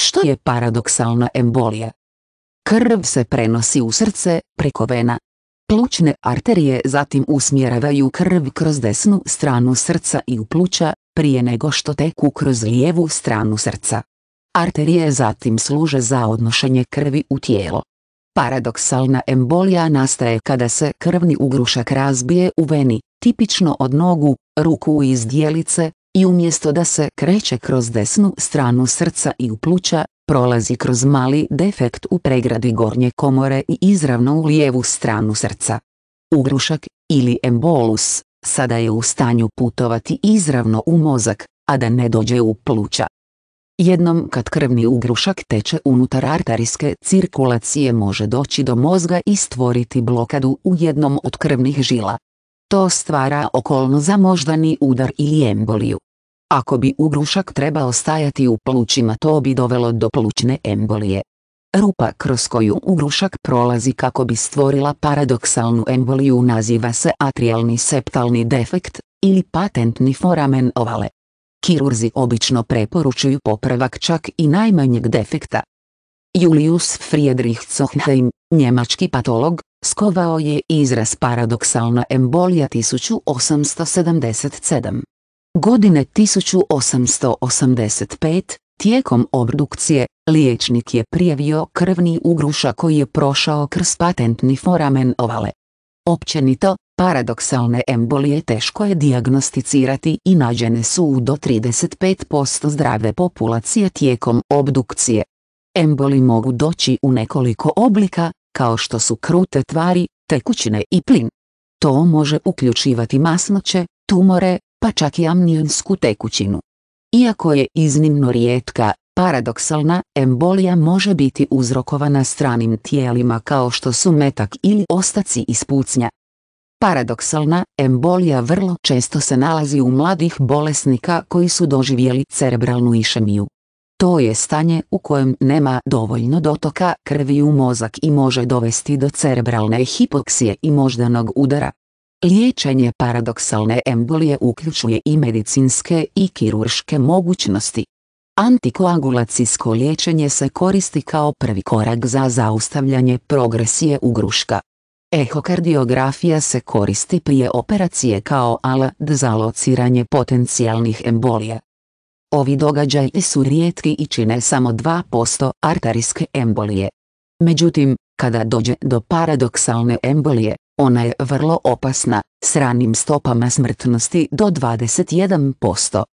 što je paradoksalna embolija. Krv se prenosi u srce preko vena. Plućne arterije zatim usmjeravaju krv kroz desnu stranu srca i u pluća, prije nego što teku kroz lijevu stranu srca. Arterije zatim služe za odnošenje krvi u tijelo. Paradoksalna embolija nastaje kada se krvni ugrušak razbije u veni, tipično od nogu, ruku iz dijelice, i umjesto da se kreće kroz desnu stranu srca i u pluća, prolazi kroz mali defekt u pregradi gornje komore i izravno u lijevu stranu srca. Ugrušak, ili embolus, sada je u stanju putovati izravno u mozak, a da ne dođe u pluća. Jednom kad krvni ugrušak teče unutar arterijske cirkulacije može doći do mozga i stvoriti blokadu u jednom od krvnih žila. To stvara okolno za moždani udar ili emboliju. Ako bi ugrušak trebao stajati u plućima to bi dovelo do plućne embolije. Rupa kroz koju ugrušak prolazi kako bi stvorila paradoksalnu emboliju naziva se atrijalni septalni defekt ili patentni foramen ovale. Kirurzi obično preporučuju popravak čak i najmanjeg defekta. Julius Friedrich Zochheim, njemački patolog, skovao je izraz paradoksalna embolija 1877. Godine 1885, tijekom obdukcije, liječnik je prijavio krvni ugruša koji je prošao kroz patentni foramen ovale. Općenito, paradoksalne embolije teško je diagnosticirati i nađene su u do 35% zdrave populacije tijekom obdukcije. Emboli mogu doći u nekoliko oblika, kao što su krute tvari, tekućine i plin. To može uključivati masnoće, tumore, pa čak i amnijonsku tekućinu. Iako je iznimno rijetka, paradoksalna embolija može biti uzrokovana stranim tijelima kao što su metak ili ostaci iz pucnja. Paradoksalna embolija vrlo često se nalazi u mladih bolesnika koji su doživjeli cerebralnu išemiju. To je stanje u kojem nema dovoljno dotoka krvi u mozak i može dovesti do cerebralne hipoksije i moždanog udara. Liječenje paradoksalne embolije uključuje i medicinske i kirurške mogućnosti. Antikoagulacijsko liječenje se koristi kao prvi korak za zaustavljanje progresije ugruška. Ehokardiografija se koristi prije operacije kao alat za lociranje potencijalnih embolija. Ovi događaj su rijetki i čine samo 2% arterijske embolije. Međutim, kada dođe do paradoksalne embolije, ona je vrlo opasna, s ranim stopama smrtnosti do 21%.